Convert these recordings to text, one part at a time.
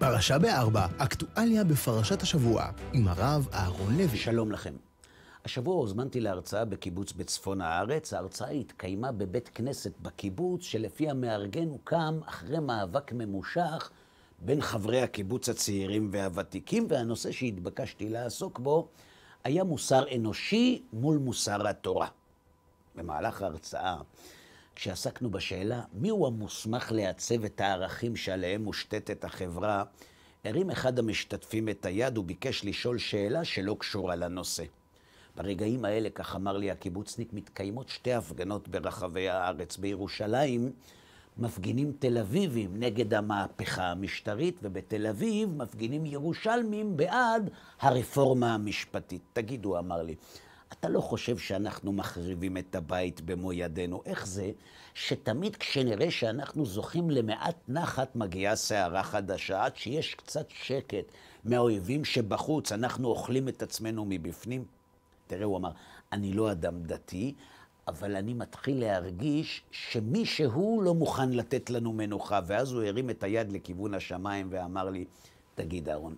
פרשה בארבע, אקטואליה בפרשת השבוע, עם הרב אהרון לוי. שלום לכם. השבוע הוזמנתי להרצאה בקיבוץ בצפון הארץ. ההרצאה התקיימה בבית כנסת בקיבוץ, שלפי המארגן הוקם אחרי מאבק ממושך בין חברי הקיבוץ הצעירים והוותיקים, והנושא שהתבקשתי לעסוק בו היה מוסר אנושי מול מוסר התורה. במהלך ההרצאה כשעסקנו בשאלה מיהו המוסמך לעצב את הערכים שעליהם מושתתת החברה, הרים אחד המשתתפים את היד וביקש לשאול שאלה שלא קשורה לנושא. ברגעים האלה, כך אמר לי הקיבוצניק, מתקיימות שתי הפגנות ברחבי הארץ. בירושלים מפגינים תל אביבים נגד המהפכה המשטרית, ובתל אביב מפגינים ירושלמים בעד הרפורמה המשפטית. תגידו, אמר לי, אתה לא חושב שאנחנו מחריבים את הבית במו ידינו. איך זה שתמיד כשנראה שאנחנו זוכים למעט נחת, מגיעה סערה חדשה, עד שיש קצת שקט מהאויבים שבחוץ, אנחנו אוכלים את עצמנו מבפנים? תראה, הוא אמר, אני לא אדם דתי, אבל אני מתחיל להרגיש שמישהו לא מוכן לתת לנו מנוחה. ואז הוא הרים את היד לכיוון השמיים ואמר לי, תגיד, אהרון,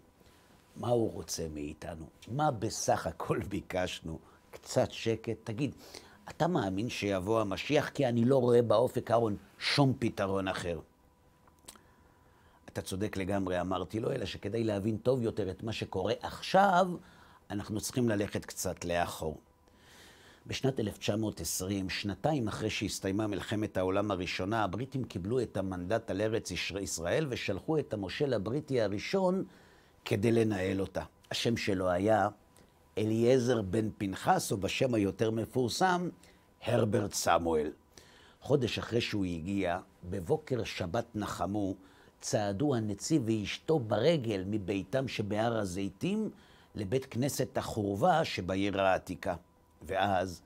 מה הוא רוצה מאיתנו? מה בסך הכל ביקשנו? קצת שקט. תגיד, אתה מאמין שיבוא המשיח? כי אני לא רואה באופק אהרון שום פתרון אחר. אתה צודק לגמרי, אמרתי לו, אלא שכדי להבין טוב יותר את מה שקורה עכשיו, אנחנו צריכים ללכת קצת לאחור. בשנת 1920, שנתיים אחרי שהסתיימה מלחמת העולם הראשונה, הבריטים קיבלו את המנדט על ארץ ישראל ושלחו את המושל הבריטי הראשון כדי לנהל אותה. השם שלו היה אליעזר בן פנחס, או בשם היותר מפורסם, הרברט סמואל. חודש אחרי שהוא הגיע, בבוקר שבת נחמו, צעדו הנציב ואשתו ברגל מביתם שבהר הזיתים לבית כנסת החורבה שבעיר העתיקה. ואז,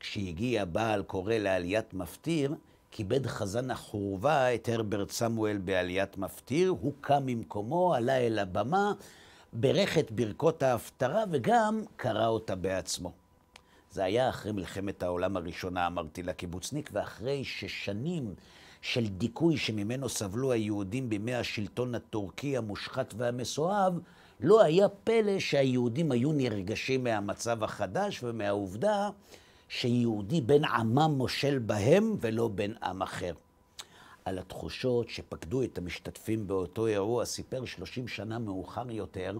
כשהגיע בעל קורא לעליית מפטיר, כיבד חזן החורבה את הרברט סמואל בעליית מפטיר, הוא קם ממקומו, עלה אל הבמה בירך את ברכות ההפטרה וגם קרא אותה בעצמו. זה היה אחרי מלחמת העולם הראשונה, אמרתי לקיבוצניק, ואחרי ששנים של דיכוי שממנו סבלו היהודים בימי השלטון הטורקי המושחת והמסואב, לא היה פלא שהיהודים היו נרגשים מהמצב החדש ומהעובדה שיהודי בן עמם מושל בהם ולא בן עם אחר. על התחושות שפקדו את המשתתפים באותו אירוע, סיפר 30 שנה מאוחר יותר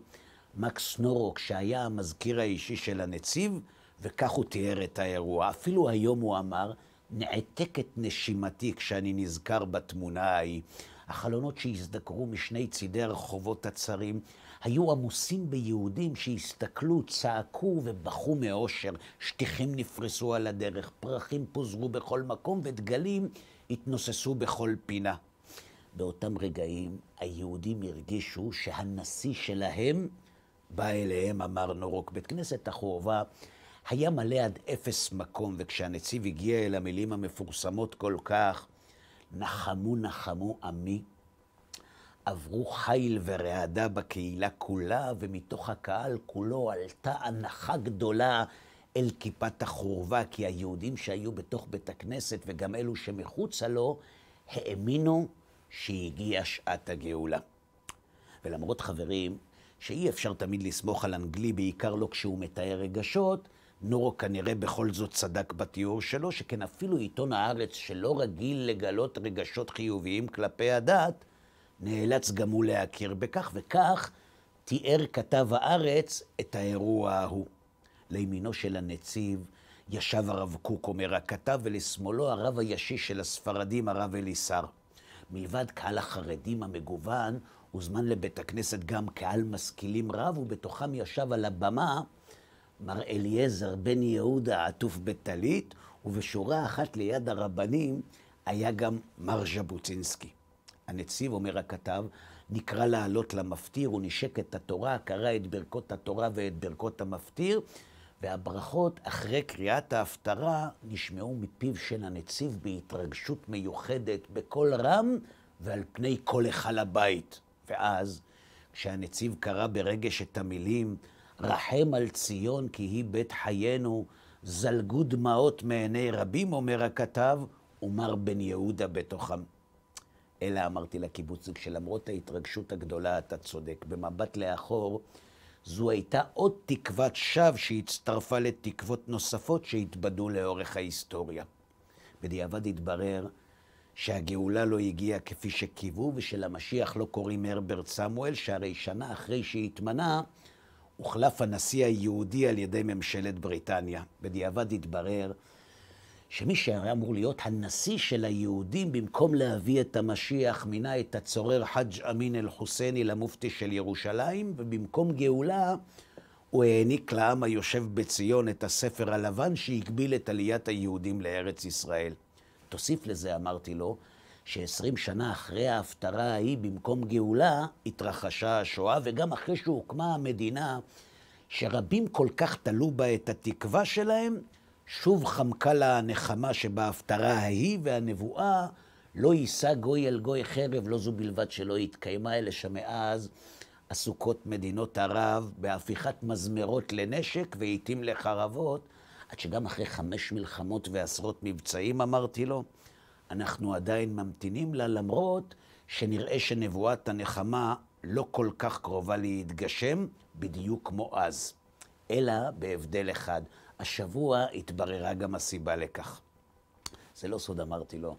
מקס נורוק, שהיה המזכיר האישי של הנציב, וכך הוא תיאר את האירוע. אפילו היום הוא אמר, נעתקת נשימתי כשאני נזכר בתמונה ההיא. החלונות שהזדקרו משני צידי הרחובות הצרים היו עמוסים ביהודים שהסתכלו, צעקו ובכו מאושר. שטיחים נפרסו על הדרך, פרחים פוזרו בכל מקום ודגלים התנוססו בכל פינה. באותם רגעים היהודים הרגישו שהנשיא שלהם בא אליהם, אמר נורוק. בית כנסת החורבה היה מלא עד אפס מקום, וכשהנציב הגיע אל המילים המפורסמות כל כך, נחמו נחמו עמי, עברו חיל ורעדה בקהילה כולה, ומתוך הקהל כולו עלתה הנחה גדולה אל כיפת החורבה, כי היהודים שהיו בתוך בית הכנסת וגם אלו שמחוצה לו, האמינו שהגיעה שעת הגאולה. ולמרות, חברים, שאי אפשר תמיד לסמוך על אנגלי, בעיקר לא כשהוא מתאר רגשות, נורו כנראה בכל זאת צדק בתיאור שלו, שכן אפילו עיתון הארץ, שלא רגיל לגלות רגשות חיוביים כלפי הדת, נאלץ גם הוא להכיר בכך, וכך תיאר כתב הארץ את האירוע ההוא. לימינו של הנציב ישב הרב קוק, אומר הכתב, ולשמאלו הרב הישי של הספרדים, הרב אליסר. מלבד קהל החרדים המגוון, הוזמן לבית הכנסת גם קהל משכילים רב, ובתוכם ישב על הבמה מר אליעזר בן יהודה עטוף בטלית, ובשורה אחת ליד הרבנים היה גם מר ז'בוטינסקי. הנציב, אומר הכתב, נקרא לעלות למפטיר, הוא נשק את התורה, קרא את ברכות התורה ואת ברכות המפטיר, והברכות אחרי קריאת ההפטרה נשמעו מפיו של הנציב בהתרגשות מיוחדת בקול רם ועל פני כל היכל הבית. ואז, כשהנציב קרא ברגש את המילים, רחם על ציון כי היא בית חיינו, זלגו דמעות מעיני רבים, אומר הכתב, ומר בן יהודה בתוכם. אלא אמרתי לקיבוצניק שלמרות ההתרגשות הגדולה, אתה צודק. במבט לאחור, זו הייתה עוד תקוות שווא שהצטרפה לתקוות נוספות שהתבדו לאורך ההיסטוריה. בדיעבד התברר שהגאולה לא הגיעה כפי שקיוו, ושלמשיח לא קוראים הרברט סמואל, שהרי שנה אחרי שהתמנה, הוחלף הנשיא היהודי על ידי ממשלת בריטניה. בדיעבד התברר שמי שהיה אמור להיות הנשיא של היהודים, במקום להביא את המשיח, מינה את הצורר חאג' אמין אל-חוסייני למופתי של ירושלים, ובמקום גאולה, הוא העניק לעם היושב בציון את הספר הלבן שהגביל את עליית היהודים לארץ ישראל. תוסיף לזה, אמרתי לו, שעשרים שנה אחרי ההפטרה ההיא, במקום גאולה, התרחשה השואה, וגם אחרי שהוקמה המדינה, שרבים כל כך תלו בה את התקווה שלהם, שוב חמקה לה הנחמה שבהפטרה ההיא והנבואה, לא יישא גוי אל גוי חרב, לא זו בלבד שלא התקיימה, אלא שמאז עסוקות מדינות ערב בהפיכת מזמרות לנשק ועיתים לחרבות, עד שגם אחרי חמש מלחמות ועשרות מבצעים, אמרתי לו, אנחנו עדיין ממתינים לה, למרות שנראה שנבואת הנחמה לא כל כך קרובה להתגשם, בדיוק כמו אז. אלא בהבדל אחד, השבוע התבררה גם הסיבה לכך. זה לא סוד, אמרתי לו,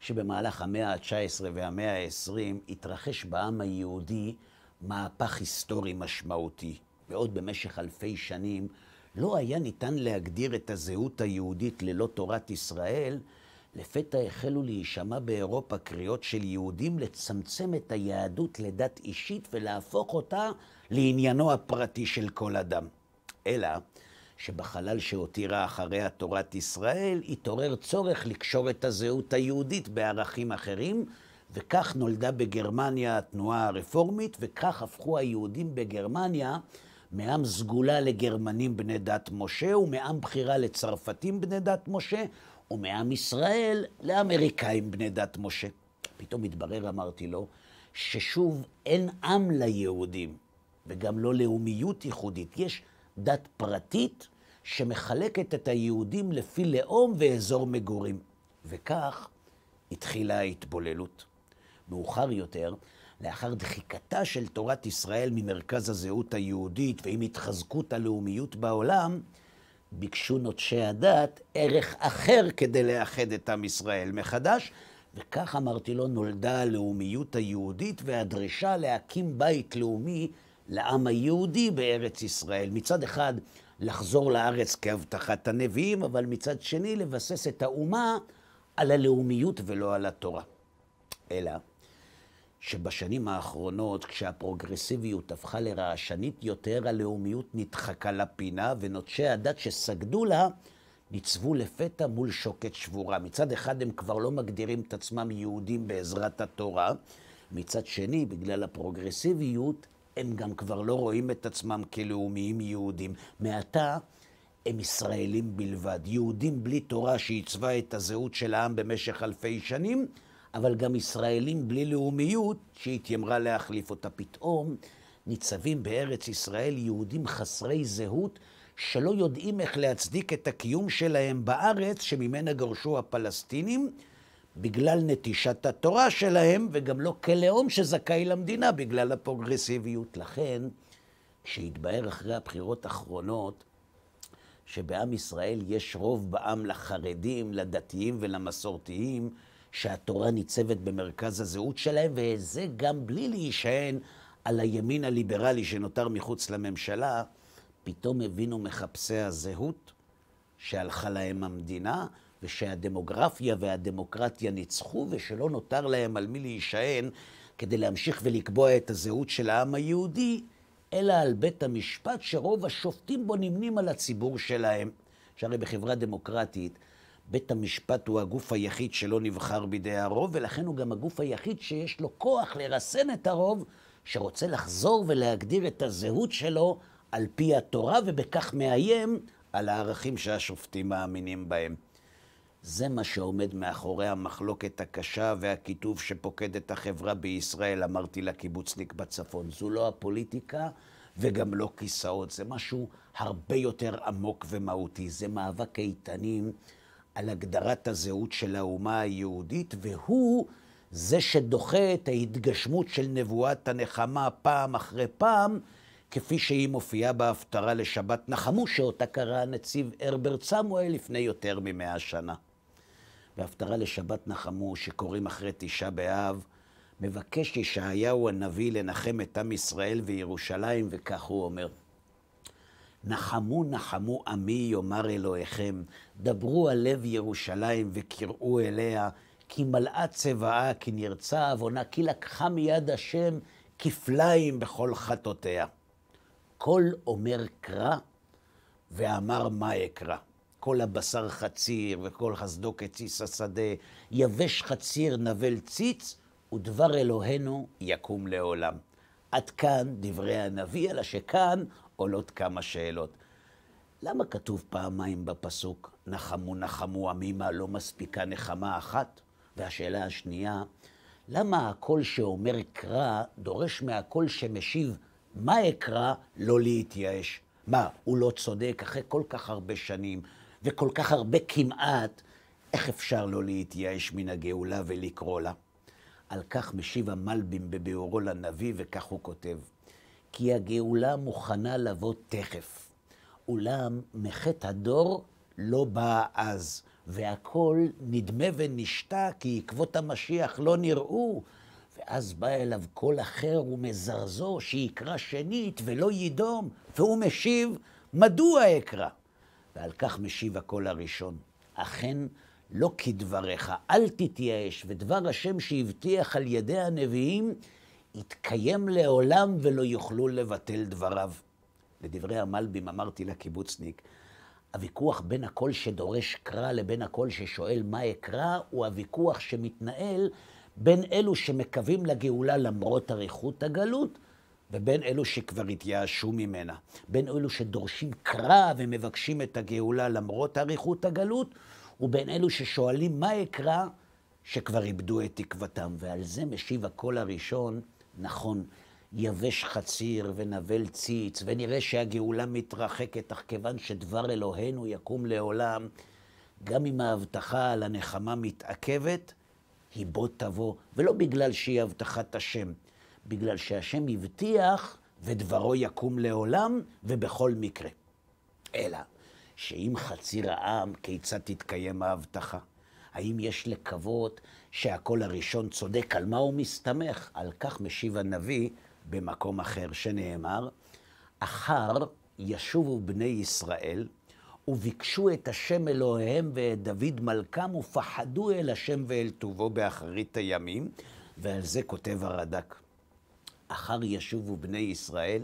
שבמהלך המאה ה-19 והמאה ה-20 התרחש בעם היהודי מהפך היסטורי משמעותי. ועוד במשך אלפי שנים לא היה ניתן להגדיר את הזהות היהודית ללא תורת ישראל, לפתע החלו להישמע באירופה קריאות של יהודים לצמצם את היהדות לדת אישית ולהפוך אותה לעניינו הפרטי של כל אדם. אלא שבחלל שהותירה אחריה תורת ישראל, התעורר צורך לקשור את הזהות היהודית בערכים אחרים, וכך נולדה בגרמניה התנועה הרפורמית, וכך הפכו היהודים בגרמניה מעם סגולה לגרמנים בני דת משה, ומעם בחירה לצרפתים בני דת משה, ומעם ישראל לאמריקאים בני דת משה. פתאום התברר, אמרתי לו, ששוב אין עם ליהודים, וגם לא לאומיות ייחודית. יש דת פרטית שמחלקת את היהודים לפי לאום ואזור מגורים. וכך התחילה ההתבוללות. מאוחר יותר, לאחר דחיקתה של תורת ישראל ממרכז הזהות היהודית ועם התחזקות הלאומיות בעולם, ביקשו נוטשי הדת ערך אחר כדי לאחד את עם ישראל מחדש, וכך אמרתי לו נולדה הלאומיות היהודית והדרישה להקים בית לאומי לעם היהודי בארץ ישראל. מצד אחד, לחזור לארץ כהבטחת הנביאים, אבל מצד שני, לבסס את האומה על הלאומיות ולא על התורה. אלא שבשנים האחרונות, כשהפרוגרסיביות הפכה לרעשנית יותר, הלאומיות נדחקה לפינה, ונוטשי הדת שסגדו לה ניצבו לפתע מול שוקת שבורה. מצד אחד הם כבר לא מגדירים את עצמם יהודים בעזרת התורה, מצד שני, בגלל הפרוגרסיביות, הם גם כבר לא רואים את עצמם כלאומיים יהודים. מעתה הם ישראלים בלבד. יהודים בלי תורה שעיצבה את הזהות של העם במשך אלפי שנים, אבל גם ישראלים בלי לאומיות שהתיימרה להחליף אותה. פתאום ניצבים בארץ ישראל יהודים חסרי זהות שלא יודעים איך להצדיק את הקיום שלהם בארץ שממנה גרשו הפלסטינים. בגלל נטישת התורה שלהם, וגם לא כלאום שזכאי למדינה בגלל הפרוגרסיביות. לכן, כשהתבהר אחרי הבחירות האחרונות, שבעם ישראל יש רוב בעם לחרדים, לדתיים ולמסורתיים, שהתורה ניצבת במרכז הזהות שלהם, וזה גם בלי להישען על הימין הליברלי שנותר מחוץ לממשלה, פתאום הבינו מחפשי הזהות שהלכה להם המדינה, ושהדמוגרפיה והדמוקרטיה ניצחו ושלא נותר להם על מי להישען כדי להמשיך ולקבוע את הזהות של העם היהודי, אלא על בית המשפט שרוב השופטים בו נמנים על הציבור שלהם. שהרי בחברה דמוקרטית בית המשפט הוא הגוף היחיד שלא נבחר בידי הרוב, ולכן הוא גם הגוף היחיד שיש לו כוח לרסן את הרוב, שרוצה לחזור ולהגדיר את הזהות שלו על פי התורה, ובכך מאיים על הערכים שהשופטים מאמינים בהם. זה מה שעומד מאחורי המחלוקת הקשה והקיטוב שפוקד את החברה בישראל, אמרתי לקיבוצניק בצפון. זו לא הפוליטיקה וגם לא כיסאות, זה משהו הרבה יותר עמוק ומהותי. זה מאבק איתנים על הגדרת הזהות של האומה היהודית, והוא זה שדוחה את ההתגשמות של נבואת הנחמה פעם אחרי פעם, כפי שהיא מופיעה בהפטרה לשבת נחמו, שאותה קרא הנציב הרברט סמואל לפני יותר ממאה שנה. בהפטרה לשבת נחמו, שקוראים אחרי תשעה באב, מבקש ישעיהו הנביא לנחם את עם ישראל וירושלים, וכך הוא אומר. נחמו נחמו עמי יאמר אלוהיכם, דברו על לב ירושלים וקראו אליה, כי מלאה צבאה, כי נרצה עוונה, כי לקחה מיד השם כפליים בכל חטאותיה. כל אומר קרא, ואמר מה אקרא. כל הבשר חציר, וכל חסדו כציס השדה, יבש חציר נבל ציץ, ודבר אלוהינו יקום לעולם. עד כאן דברי הנביא, אלא שכאן עולות כמה שאלות. למה כתוב פעמיים בפסוק, נחמו נחמו עמימה, לא מספיקה נחמה אחת? והשאלה השנייה, למה הקול שאומר קרא דורש מהקול שמשיב מה אקרא לא להתייאש? מה, הוא לא צודק אחרי כל כך הרבה שנים, וכל כך הרבה כמעט, איך אפשר לא להתייאש מן הגאולה ולקרוא לה? על כך משיב המלבים בביאורו לנביא, וכך הוא כותב: כי הגאולה מוכנה לבוא תכף, אולם מחטא הדור לא באה אז, והכל נדמה ונשתה, כי עקבות המשיח לא נראו, ואז בא אליו קול אחר ומזרזו, שיקרא שנית ולא יידום, והוא משיב, מדוע אקרא? ועל כך משיב הקול הראשון, אכן לא כדבריך, אל תתייאש, ודבר השם שהבטיח על ידי הנביאים, יתקיים לעולם ולא יוכלו לבטל דבריו. לדברי המלבים אמרתי לקיבוצניק, הוויכוח בין הקול שדורש קרא לבין הקול ששואל מה אקרא, הוא הוויכוח שמתנהל בין אלו שמקווים לגאולה למרות אריכות הגלות, ובין אלו שכבר התייאשו ממנה, בין אלו שדורשים קרב ומבקשים את הגאולה למרות אריכות הגלות, ובין אלו ששואלים מה אקרא, שכבר איבדו את תקוותם. ועל זה משיב הקול הראשון, נכון, יבש חציר ונבל ציץ, ונראה שהגאולה מתרחקת, אך כיוון שדבר אלוהינו יקום לעולם, גם אם ההבטחה על הנחמה מתעכבת, היא בוא תבוא, ולא בגלל שהיא הבטחת השם, בגלל שהשם הבטיח ודברו יקום לעולם ובכל מקרה. אלא שאם חציר העם, כיצד תתקיים ההבטחה? האם יש לקוות שהקול הראשון צודק? על מה הוא מסתמך? על כך משיב הנביא במקום אחר, שנאמר, אחר ישובו בני ישראל וביקשו את השם אלוהיהם ואת דוד מלכם, ופחדו אל השם ואל טובו באחרית הימים, ועל זה כותב הרד"ק. אחר ישובו בני ישראל,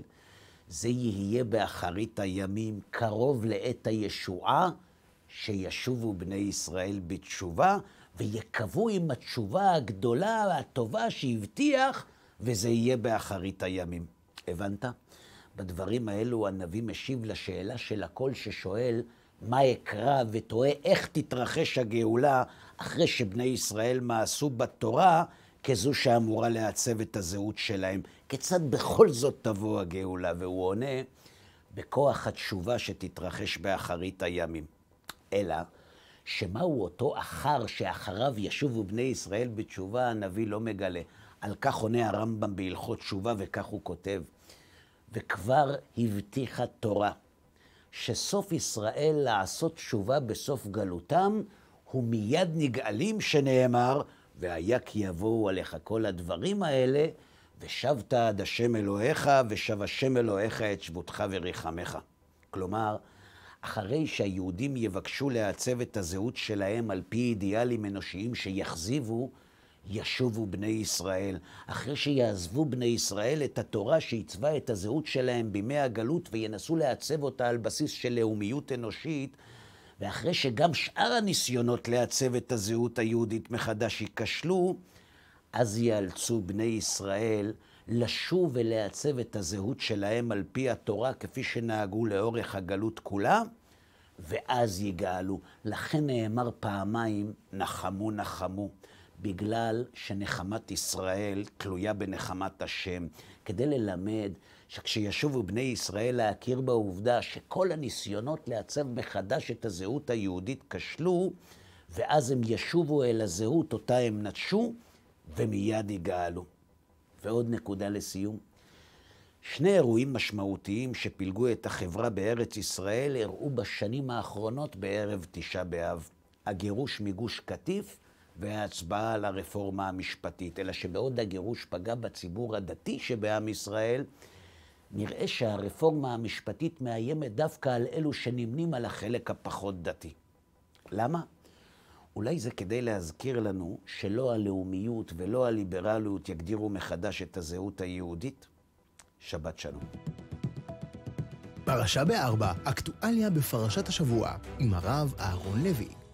זה יהיה באחרית הימים, קרוב לעת הישועה, שישובו בני ישראל בתשובה, ויקבעו עם התשובה הגדולה והטובה שהבטיח, וזה יהיה באחרית הימים. הבנת? בדברים האלו הנביא משיב לשאלה של הקול ששואל, מה אקרא ותוהה איך תתרחש הגאולה אחרי שבני ישראל מעשו בתורה כזו שאמורה לעצב את הזהות שלהם. כיצד בכל זאת תבוא הגאולה? והוא עונה, בכוח התשובה שתתרחש באחרית הימים. אלא, שמהו אותו אחר שאחריו ישובו בני ישראל בתשובה, הנביא לא מגלה. על כך עונה הרמב"ם בהלכות תשובה, וכך הוא כותב. וכבר הבטיחה תורה, שסוף ישראל לעשות תשובה בסוף גלותם, ומיד נגאלים, שנאמר, והיה כי יבואו עליך כל הדברים האלה, ושבת עד השם אלוהיך, ושב השם אלוהיך את שבותך וריחמך. כלומר, אחרי שהיהודים יבקשו לעצב את הזהות שלהם על פי אידיאלים אנושיים שיחזיבו, ישובו בני ישראל. אחרי שיעזבו בני ישראל את התורה שעיצבה את הזהות שלהם בימי הגלות וינסו לעצב אותה על בסיס של לאומיות אנושית, ואחרי שגם שאר הניסיונות לעצב את הזהות היהודית מחדש ייכשלו, אז ייאלצו בני ישראל לשוב ולעצב את הזהות שלהם על פי התורה, כפי שנהגו לאורך הגלות כולה, ואז יגאלו. לכן נאמר פעמיים, נחמו נחמו. בגלל שנחמת ישראל תלויה בנחמת השם, כדי ללמד שכשישובו בני ישראל להכיר בעובדה שכל הניסיונות לעצב מחדש את הזהות היהודית כשלו, ואז הם ישובו אל הזהות אותה הם נטשו, ומיד יגאלו. ועוד נקודה לסיום. שני אירועים משמעותיים שפילגו את החברה בארץ ישראל אירעו בשנים האחרונות בערב תשעה באב. הגירוש מגוש קטיף וההצבעה על הרפורמה המשפטית. אלא שבעוד הגירוש פגע בציבור הדתי שבעם ישראל, נראה שהרפורמה המשפטית מאיימת דווקא על אלו שנמנים על החלק הפחות דתי. למה? אולי זה כדי להזכיר לנו שלא הלאומיות ולא הליברליות יגדירו מחדש את הזהות היהודית? שבת שלום. פרשה בארבע, אקטואליה בפרשת השבוע, עם הרב אהרון לוי.